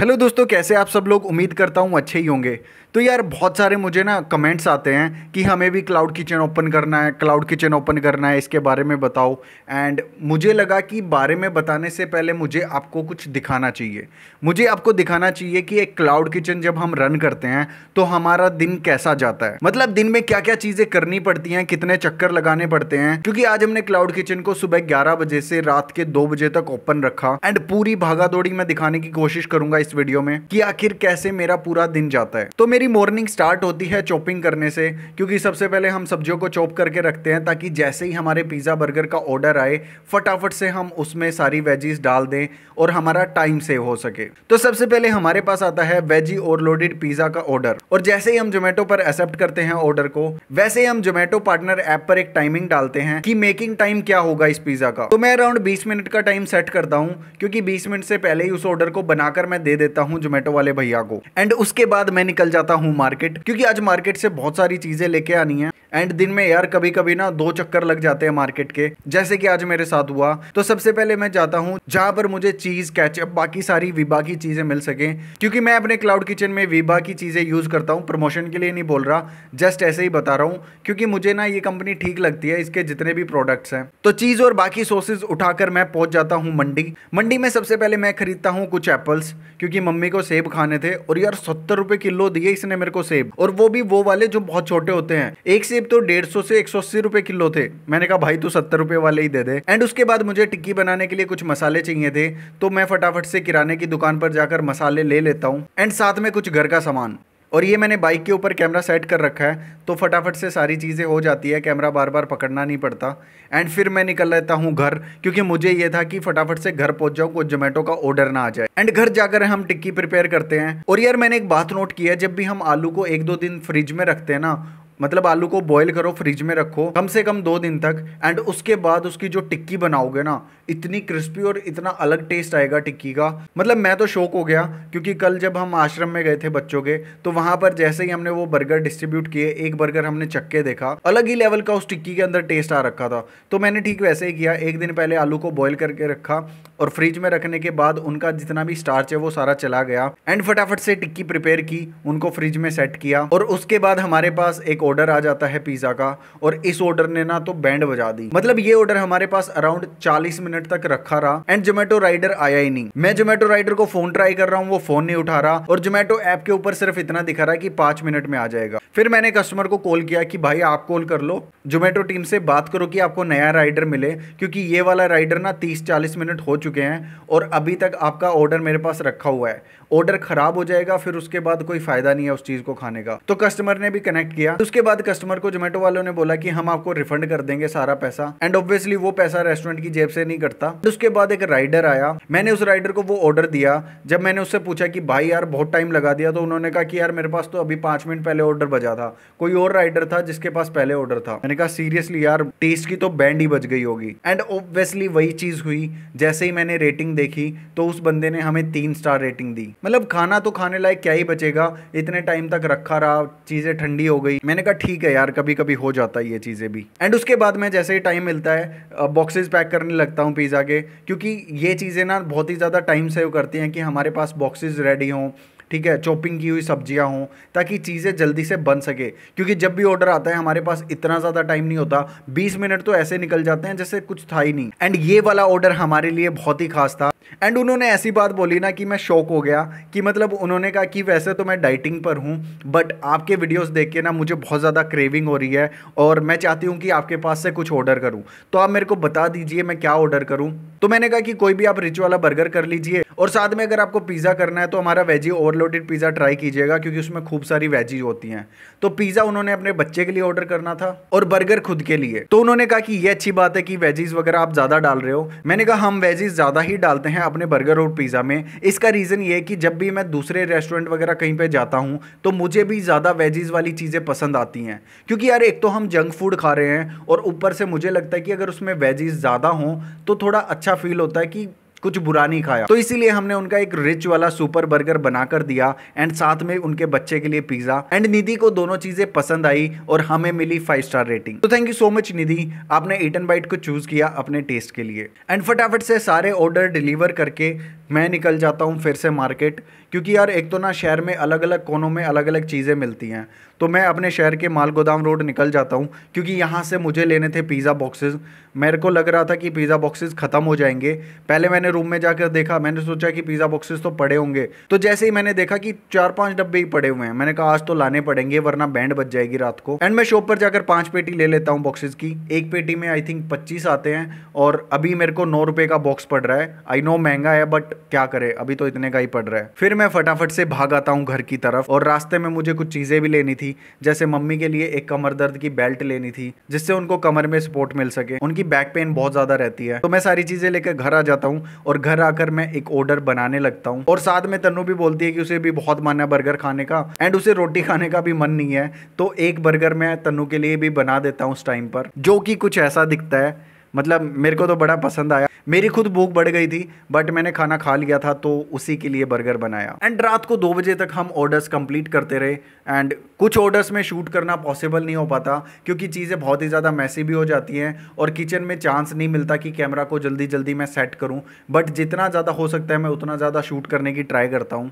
hello दोस्तों कैसे आप सब लोग उम्मीद करता हूँ अच्छे ही होंगे तो यार बहुत सारे मुझे ना कमेंट्स आते हैं कि हमें भी क्लाउड किचन ओपन करना है क्लाउड किचन ओपन करना है इसके बारे में बताओ एंड मुझे लगा कि बारे में बताने से पहले मुझे आपको कुछ दिखाना चाहिए मुझे आपको दिखाना चाहिए कि एक क्लाउड किचन जब हम रन करते हैं तो हमारा दिन कैसा जाता है मतलब दिन में क्या क्या चीज़ें करनी पड़ती हैं कितने चक्कर लगाने पड़ते हैं क्योंकि आज हमने क्लाउड किचन को सुबह ग्यारह बजे से रात के दो बजे तक ओपन रखा एंड पूरी भागा दौड़ी मैं दिखाने की कोशिश करूंगा इस वीडियो में कि आखिर कैसे मेरा पूरा दिन जाता है तो मेरे मेरी मॉर्निंग स्टार्ट होती है चॉपिंग करने से क्योंकि सबसे पहले हम सब्जियों को चॉप करके रखते हैं ताकि जैसे ही हमारे पिज़्ज़ा बर्गर का ऑर्डर आए फटाफट से हम उसमें सारी वेजीज डाल दें और हमारा टाइम सेव हो सके तो सबसे पहले हमारे पास आता है वेजी ओवरलोडेड पिज़्ज़ा का ऑर्डर और जैसे ही हम जोमेटो पर एक्सेप्ट करते हैं ऑर्डर को वैसे ही हम जोमेटो पार्टनर ऐप पर एक टाइमिंग डालते हैं कि मेकिंग टाइम क्या होगा इस पिज़्ज़ा का तो मैं अराउंड बीस मिनट का टाइम सेट करता हूँ क्योंकि बीस मिनट से पहले ही उस ऑर्डर को बनाकर मैं दे देता हूँ जोमेटो वाले भैया को एंड उसके बाद मैं निकल जाता जाता हूँ मार्केट क्योंकि आज मार्केट से बहुत सारी चीजें लेके आनी है एंड दिन में यार कभी कभी ना दो चक्कर लग जाते हैं मार्केट के जैसे कि आज मेरे साथ हुआ तो सबसे पहले मैं जाता हूँ जहाँ पर मुझे चीज़ कैचअप बाकी सारी विभा की चीज़ें मिल सके क्योंकि मैं अपने क्लाउड किचन में विभा की चीज़ें यूज़ करता हूँ प्रमोशन के लिए नहीं बोल रहा जस्ट ऐसे ही बता रहा हूँ क्योंकि मुझे ना ये कंपनी ठीक लगती है इसके जितने भी प्रोडक्ट्स हैं तो चीज़ और बाकी सोर्सेज उठाकर मैं पहुंच जाता हूँ मंडी मंडी में सबसे पहले मैं खरीदता हूँ कुछ एप्पल्स क्योंकि मम्मी को सेब खाने थे और यार सत्तर रुपये किलो दिए इसने मेरे को सेब और वो भी वो वाले जो बहुत छोटे होते हैं एक से सेब तो डेढ़ सौ से एक सौ अस्सी रुपए किलो थे मैंने कहा भाई तू सत्तर रुपए वाले ही दे दे एंड उसके बाद मुझे टिक्की बनाने के लिए कुछ मसाले चाहिए थे तो मैं फटाफट से किराने की दुकान पर जाकर मसाले ले लेता हूँ एंड साथ में कुछ घर का सामान और ये मैंने बाइक के ऊपर कैमरा सेट कर रखा है तो फटाफट से सारी चीज़ें हो जाती है कैमरा बार बार पकड़ना नहीं पड़ता एंड फिर मैं निकल लेता हूँ घर क्योंकि मुझे ये था कि फटाफट से घर पहुँच जाऊँ कुछ जोमेटो का ऑर्डर ना आ जाए एंड घर जाकर हम टिक्की प्रिपेयर करते हैं और यार मैंने एक बात नोट की है जब भी हम आलू को एक दो दिन फ्रिज में रखते हैं ना मतलब आलू को बॉईल करो फ्रिज में रखो कम से कम दो दिन तक एंड उसके बाद उसकी जो टिक्की बनाओगे ना इतनी क्रिस्पी और इतना अलग टेस्ट आएगा टिक्की का मतलब मैं तो शौक हो गया क्योंकि कल जब हम आश्रम में गए थे बच्चों के तो वहां पर जैसे ही हमने वो बर्गर डिस्ट्रीब्यूट किए एक बर्गर हमने चक्के देखा अलग ही लेवल का उस टिक्की के अंदर टेस्ट आ रखा था तो मैंने ठीक वैसे ही किया एक दिन पहले आलू को बॉयल करके रखा और फ्रिज में रखने के बाद उनका जितना भी स्टार्च है वो सारा चला गया एंड फटाफट से टिक्की प्रिपेयर की उनको फ्रिज में सेट किया और उसके बाद हमारे पास एक ऑर्डर आ जाता है पिज़्ज़ा का और इस ऑर्डर ने ना तो बैंड बजा दी मतलब ये ऑर्डर हमारे पास अराउंड चालीस मिनट तक रखा रहा एंड जोमेटो राइडर आया ही नहीं मैं जोमेटो राइडर को फोन ट्राई कर रहा हूँ वो फोन नहीं उठा रहा और जोमेटो ऐप के ऊपर सिर्फ इतना दिखा रहा है कि पांच मिनट में आ जाएगा फिर मैंने कस्टमर को कॉल किया कि भाई आप कॉल कर लो जोमेटो टीम से बात करो कि आपको नया राइडर मिले क्योंकि ये वाला राइडर ना तीस चालीस मिनट हो चुके हैं और अभी तक आपका ऑर्डर मेरे पास रखा हुआ है ऑर्डर खराब हो जाएगा फिर उसके बाद कोई फायदा नहीं है उस चीज को खाने का तो कस्टमर ने भी कनेक्ट किया उसके उसके बाद कस्टमर को जोमेटो वालों ने बोला कि हम आपको रिफंड कर देंगे सारा पैसा एंड ऑब्वियसली वो पैसा रेस्टोरेंट की जेब से नहीं कटता उसके बाद एक राइडर आया मैंने उस राइडर को वो ऑर्डर दिया जब मैंने उससे पूछा कि भाई यार बहुत टाइम लगा दिया तो उन्होंने कहा कि यार मेरे पास तो अभी पांच मिनट पहले ऑर्डर बजा था कोई और राइडर था जिसके पास पहले ऑर्डर था मैंने कहा सीरियसली यार टेस्ट की तो बैंड ही बज गई होगी एंड ऑब्वियसली वही चीज़ हुई जैसे ही मैंने रेटिंग देखी तो उस बंदे ने हमें तीन स्टार रेटिंग दी मतलब खाना तो खाने लायक क्या ही बचेगा इतने टाइम तक रखा रहा चीज़ें ठंडी हो गई मैंने कहा ठीक है यार कभी कभी हो जाता है ये चीज़ें भी एंड उसके बाद मैं जैसे ही टाइम मिलता है बॉक्सेस पैक करने लगता हूँ पिज़्ज़ा के क्योंकि ये चीज़ें ना बहुत ही ज़्यादा टाइम सेव करती हैं कि हमारे पास बॉक्सेस रेडी हों ठीक है चॉपिंग की हुई सब्जियां हों ताकि चीज़ें जल्दी से बन सके क्योंकि जब भी ऑर्डर आता है हमारे पास इतना ज़्यादा टाइम नहीं होता बीस मिनट तो ऐसे निकल जाते हैं जैसे कुछ था ही नहीं एंड ये वाला ऑर्डर हमारे लिए बहुत ही खास था एंड उन्होंने ऐसी बात बोली ना कि मैं शौक हो गया कि मतलब उन्होंने कहा कि वैसे तो मैं डाइटिंग पर हूँ बट आपके वीडियोज देख के ना मुझे बहुत ज़्यादा क्रेविंग हो रही है और मैं चाहती हूँ कि आपके पास से कुछ ऑर्डर करूँ तो आप मेरे को बता दीजिए मैं क्या ऑर्डर करूँ तो मैंने कहा कि कोई भी आप रिच वाला बर्गर कर लीजिए और साथ में अगर आपको पिज़्ज़ा करना है तो हमारा वेजी और लोडेड पिज़्ज़ा ट्राई कीजिएगा क्योंकि उसमें खूब सारी वेजीज होती हैं तो पिज़्ज़ा उन्होंने अपने बच्चे के लिए ऑर्डर करना था और बर्गर खुद के लिए तो उन्होंने कहा कि ये अच्छी बात है कि वेजीज वगैरह आप ज़्यादा डाल रहे हो मैंने कहा हम वेजीज ज़्यादा ही डालते हैं अपने बर्गर और पिज़्ज़ा में इसका रीज़न ये है कि जब भी मैं दूसरे रेस्टोरेंट वगैरह कहीं पर जाता हूँ तो मुझे भी ज़्यादा वेजीज वाली चीज़ें पसंद आती हैं क्योंकि यार एक तो हम जंक फूड खा रहे हैं और ऊपर से मुझे लगता है कि अगर उसमें वेजीज ज़्यादा हों तो थोड़ा अच्छा फील होता है कि कुछ बुरा नहीं खाया तो इसीलिए हमने उनका एक रिच वाला सुपर बर्गर बनाकर दिया एंड साथ में उनके बच्चे के लिए पिज्जा एंड निधि को दोनों चीजें पसंद आई और हमें मिली फाइव स्टार रेटिंग तो thank you so much Nidhi आपने एट एंड बाइट को चूज किया अपने टेस्ट के लिए एंड फटाफट से सारे ऑर्डर डिलीवर करके मैं निकल जाता हूँ फिर से मार्केट क्योंकि यार एक तो ना शहर में अलग अलग कोनों में अलग अलग चीज़ें मिलती हैं तो मैं अपने शहर के माल गोदाम रोड निकल जाता हूँ क्योंकि यहाँ से मुझे लेने थे पिज़्ज़ा बॉक्सेस मेरे को लग रहा था कि पिज़्ज़ा बॉक्सेस ख़त्म हो जाएंगे पहले मैंने रूम में जाकर देखा मैंने सोचा कि पिज़्ज़ा बॉक्सेस तो पड़े होंगे तो जैसे ही मैंने देखा कि चार पाँच डब्बे ही पड़े हुए हैं मैंने कहा आज तो लाने पड़ेंगे वरना बैंड बच जाएगी रात को एंड मैं शॉप पर जाकर पाँच पेटी ले लेता हूँ बॉक्सेज की एक पेटी में आई थिंक पच्चीस आते हैं और अभी मेरे को नौ रुपये का बॉक्स पड़ रहा है आई नो महंगा है बट क्या करे अभी तो इतने का ही पड़ रहा है फिर मैं फटाफट से भाग आता हूँ घर की तरफ और रास्ते में मुझे कुछ चीज़ें भी लेनी थी थी जैसे मम्मी के लिए एक कमर दर्द की बेल्ट लेनी थी जिससे उनको कमर में सपोर्ट मिल सके उनकी बैक पेन बहुत ज़्यादा रहती है तो मैं सारी चीज़ें लेकर घर आ जाता हूँ और घर आकर मैं एक ऑर्डर बनाने लगता हूँ और साथ में तनु भी बोलती है कि उसे भी बहुत मन है बर्गर खाने का एंड उसे रोटी खाने का भी मन नहीं है तो एक बर्गर मैं तनु के लिए भी बना देता हूँ उस टाइम पर जो कि कुछ ऐसा दिखता है मतलब मेरे को तो बड़ा पसंद आया मेरी खुद भूख बढ़ गई थी बट मैंने खाना खा लिया था तो उसी के लिए बर्गर बनाया एंड रात को दो बजे तक हम ऑर्डर्स कंप्लीट करते रहे एंड कुछ ऑर्डर्स में शूट करना पॉसिबल नहीं हो पाता क्योंकि चीज़ें बहुत ही ज़्यादा मैसी भी हो जाती हैं और किचन में चांस नहीं मिलता कि कैमरा को जल्दी जल्दी मैं सेट करूँ बट जितना ज़्यादा हो सकता है मैं उतना ज़्यादा शूट करने की ट्राई करता हूँ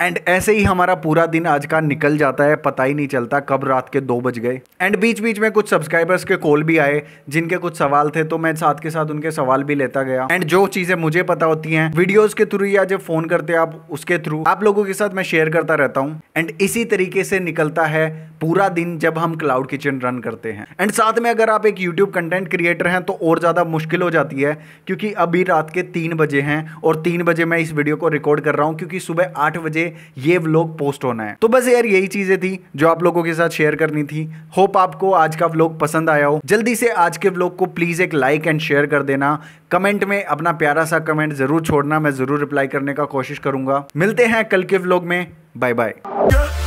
एंड ऐसे ही हमारा पूरा दिन आज का निकल जाता है पता ही नहीं चलता कब रात के दो बज गए एंड बीच बीच में कुछ सब्सक्राइबर्स के कॉल भी आए जिनके कुछ सवाल थे तो मैं साथ के साथ उनके सवाल भी लेता गया एंड जो चीज़ें मुझे पता होती हैं वीडियोज़ के थ्रू या जब फ़ोन करते हैं आप उसके थ्रू आप लोगों के साथ मैं शेयर करता रहता हूँ एंड इसी तरीके से निकलता है पूरा दिन जब हम क्लाउड किचन रन करते हैं एंड साथ में अगर आप एक यूट्यूब कंटेंट क्रिएटर हैं तो और ज़्यादा मुश्किल हो जाती है क्योंकि अभी रात के तीन बजे हैं और तीन बजे मैं इस वीडियो को रिकॉर्ड कर रहा हूँ क्योंकि सुबह आठ बजे बजे ये व्लॉग पोस्ट होना है तो बस यार यही चीज़ें थी जो आप लोगों के साथ शेयर करनी थी होप आपको आज का व्लॉग पसंद आया हो जल्दी से आज के व्लॉग को प्लीज़ एक लाइक एंड शेयर कर देना कमेंट में अपना प्यारा सा कमेंट ज़रूर छोड़ना मैं ज़रूर रिप्लाई करने का कोशिश करूंगा मिलते हैं कल के व्लॉग में बाय बाय